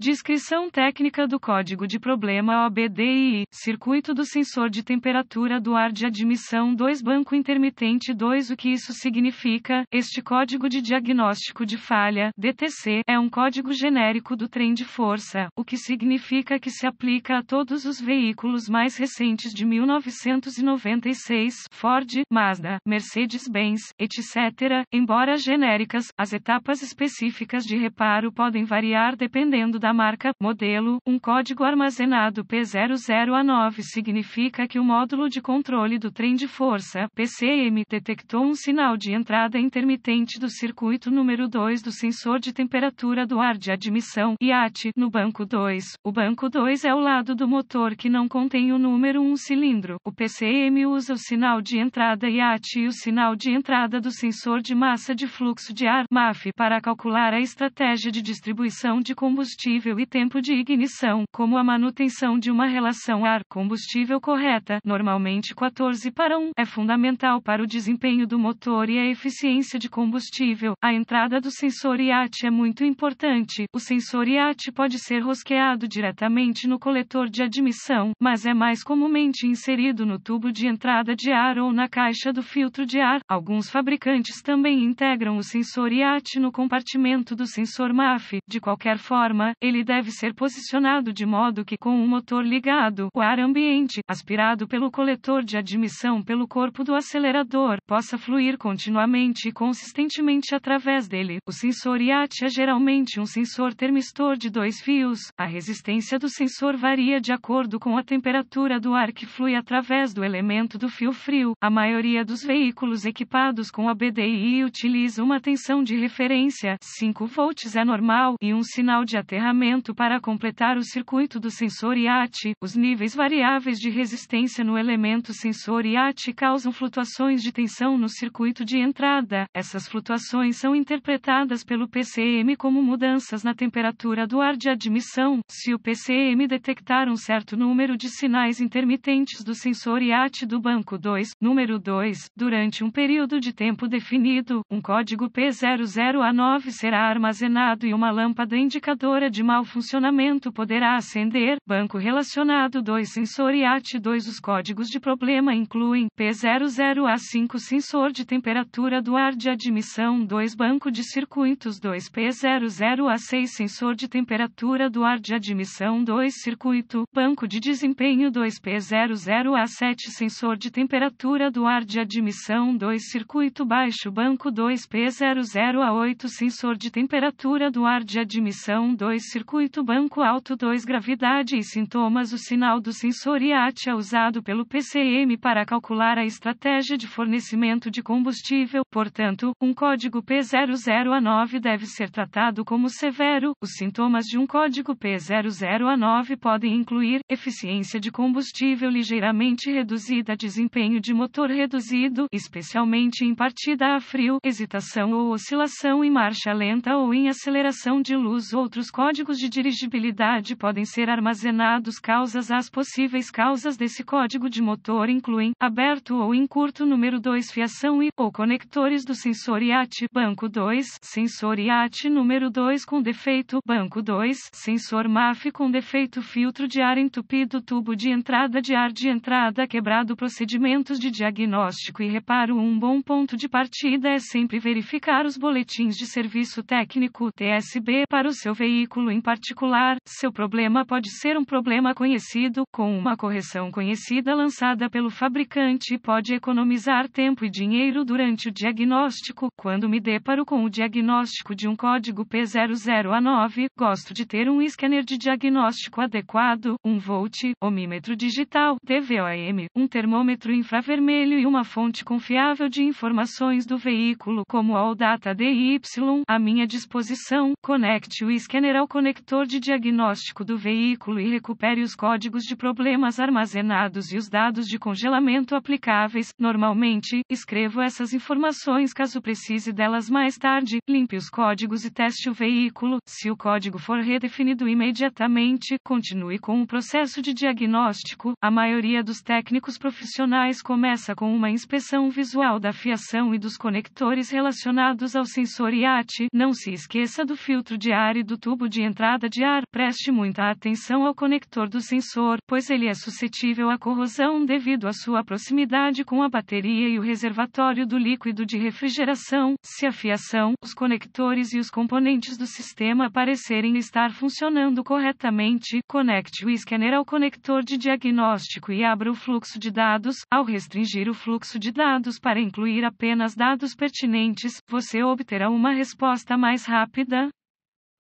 Descrição técnica do código de problema OBDI, circuito do sensor de temperatura do ar de admissão 2 banco intermitente 2 O que isso significa? Este código de diagnóstico de falha, DTC, é um código genérico do trem de força, o que significa que se aplica a todos os veículos mais recentes de 1996, Ford, Mazda, Mercedes-Benz, etc. Embora genéricas, as etapas específicas de reparo podem variar dependendo da da marca, modelo, um código armazenado P00 a 9 significa que o módulo de controle do trem de força, PCM, detectou um sinal de entrada intermitente do circuito número 2 do sensor de temperatura do ar de admissão, IAT, no banco 2. O banco 2 é o lado do motor que não contém o número 1 um cilindro. O PCM usa o sinal de entrada IAT e o sinal de entrada do sensor de massa de fluxo de ar, MAF, para calcular a estratégia de distribuição de combustível combustível e tempo de ignição, como a manutenção de uma relação ar-combustível correta, normalmente 14 para 1, é fundamental para o desempenho do motor e a eficiência de combustível. A entrada do sensor IAT é muito importante. O sensor IAT pode ser rosqueado diretamente no coletor de admissão, mas é mais comumente inserido no tubo de entrada de ar ou na caixa do filtro de ar. Alguns fabricantes também integram o sensor IAT no compartimento do sensor MAF. De qualquer forma, ele deve ser posicionado de modo que com o motor ligado, o ar ambiente, aspirado pelo coletor de admissão pelo corpo do acelerador, possa fluir continuamente e consistentemente através dele. O sensor IAT é geralmente um sensor termistor de dois fios. A resistência do sensor varia de acordo com a temperatura do ar que flui através do elemento do fio frio. A maioria dos veículos equipados com a BDI utiliza uma tensão de referência, 5 volts é normal, e um sinal de aterramento equipamento para completar o circuito do sensor IAT. Os níveis variáveis de resistência no elemento sensor IAT causam flutuações de tensão no circuito de entrada. Essas flutuações são interpretadas pelo PCM como mudanças na temperatura do ar de admissão. Se o PCM detectar um certo número de sinais intermitentes do sensor IAT do banco 2, número 2, durante um período de tempo definido, um código P00A9 será armazenado e uma lâmpada indicadora de mau funcionamento poderá acender, banco relacionado 2 sensor e AT2 Os códigos de problema incluem P00A5 sensor de temperatura do ar de admissão 2 banco de circuitos 2 P00A6 sensor de temperatura do ar de admissão 2 circuito, banco de desempenho 2 P00A7 sensor de temperatura do ar de admissão 2 circuito baixo banco 2 P00A8 sensor de temperatura do ar de admissão 2 circuito banco alto 2 gravidade e sintomas o sinal do sensor IAT é usado pelo PCM para calcular a estratégia de fornecimento de combustível, portanto, um código P00 a 9 deve ser tratado como severo. Os sintomas de um código P00 a 9 podem incluir eficiência de combustível ligeiramente reduzida, desempenho de motor reduzido, especialmente em partida a frio, hesitação ou oscilação em marcha lenta ou em aceleração de luz. Outros códigos códigos de dirigibilidade podem ser armazenados causas as possíveis causas desse código de motor incluem aberto ou em curto número 2 fiação e ou conectores do sensor IAT banco 2 sensor IAT número 2 com defeito banco 2 sensor MAF com defeito filtro de ar entupido tubo de entrada de ar de entrada quebrado procedimentos de diagnóstico e reparo um bom ponto de partida é sempre verificar os boletins de serviço técnico TSB para o seu veículo em particular, seu problema pode ser um problema conhecido, com uma correção conhecida lançada pelo fabricante e pode economizar tempo e dinheiro durante o diagnóstico. Quando me deparo com o diagnóstico de um código P00A9, gosto de ter um scanner de diagnóstico adequado, um volt, omímetro digital, DVOM, um termômetro infravermelho e uma fonte confiável de informações do veículo, como all Data DY, à minha disposição. Conecte o scanner ao conector de diagnóstico do veículo e recupere os códigos de problemas armazenados e os dados de congelamento aplicáveis. Normalmente, escrevo essas informações caso precise delas mais tarde. Limpe os códigos e teste o veículo. Se o código for redefinido imediatamente, continue com o processo de diagnóstico. A maioria dos técnicos profissionais começa com uma inspeção visual da fiação e dos conectores relacionados ao sensor IAT. Não se esqueça do filtro de ar e do tubo de entrada de ar. Preste muita atenção ao conector do sensor, pois ele é suscetível à corrosão devido à sua proximidade com a bateria e o reservatório do líquido de refrigeração. Se a fiação, os conectores e os componentes do sistema parecerem estar funcionando corretamente, conecte o scanner ao conector de diagnóstico e abra o fluxo de dados. Ao restringir o fluxo de dados para incluir apenas dados pertinentes, você obterá uma resposta mais rápida,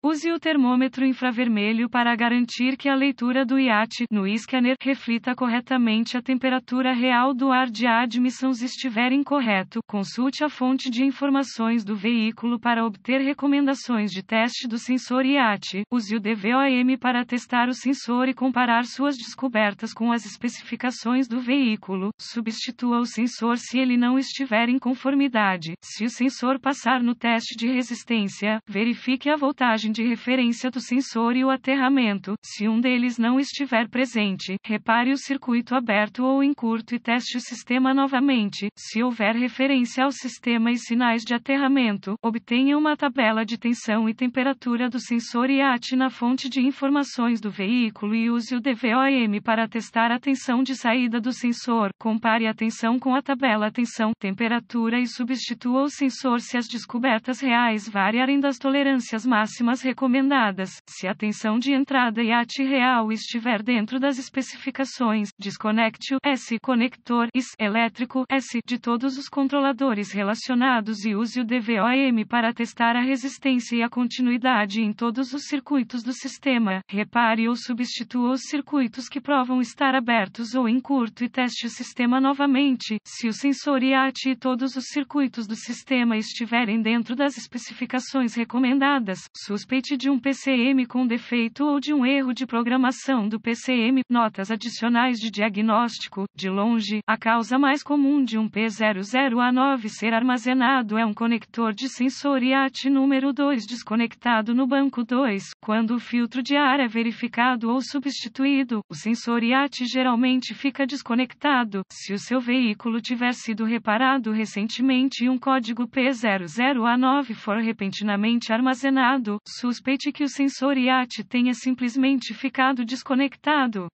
Use o termômetro infravermelho para garantir que a leitura do IAT no scanner reflita corretamente a temperatura real do ar de admissão. Se estiver incorreto, consulte a fonte de informações do veículo para obter recomendações de teste do sensor IAT. Use o DVOM para testar o sensor e comparar suas descobertas com as especificações do veículo. Substitua o sensor se ele não estiver em conformidade. Se o sensor passar no teste de resistência, verifique a voltagem de referência do sensor e o aterramento, se um deles não estiver presente, repare o circuito aberto ou em curto e teste o sistema novamente, se houver referência ao sistema e sinais de aterramento, obtenha uma tabela de tensão e temperatura do sensor e ate na fonte de informações do veículo e use o DVOM para testar a tensão de saída do sensor, compare a tensão com a tabela tensão, temperatura e substitua o sensor se as descobertas reais variarem das tolerâncias máximas recomendadas, se a tensão de entrada e AT real estiver dentro das especificações, desconecte o S conector IS elétrico S de todos os controladores relacionados e use o DVOM para testar a resistência e a continuidade em todos os circuitos do sistema. Repare ou substitua os circuitos que provam estar abertos ou em curto e teste o sistema novamente, se o sensor e AT e todos os circuitos do sistema estiverem dentro das especificações recomendadas, suspe de um PCM com defeito ou de um erro de programação do PCM, notas adicionais de diagnóstico, de longe, a causa mais comum de um P00A9 ser armazenado é um conector de sensor IAT número 2 desconectado no banco 2. Quando o filtro de ar é verificado ou substituído, o sensor IAT geralmente fica desconectado. Se o seu veículo tiver sido reparado recentemente e um código P00A9 for repentinamente armazenado, suspeite que o sensor IAT tenha simplesmente ficado desconectado.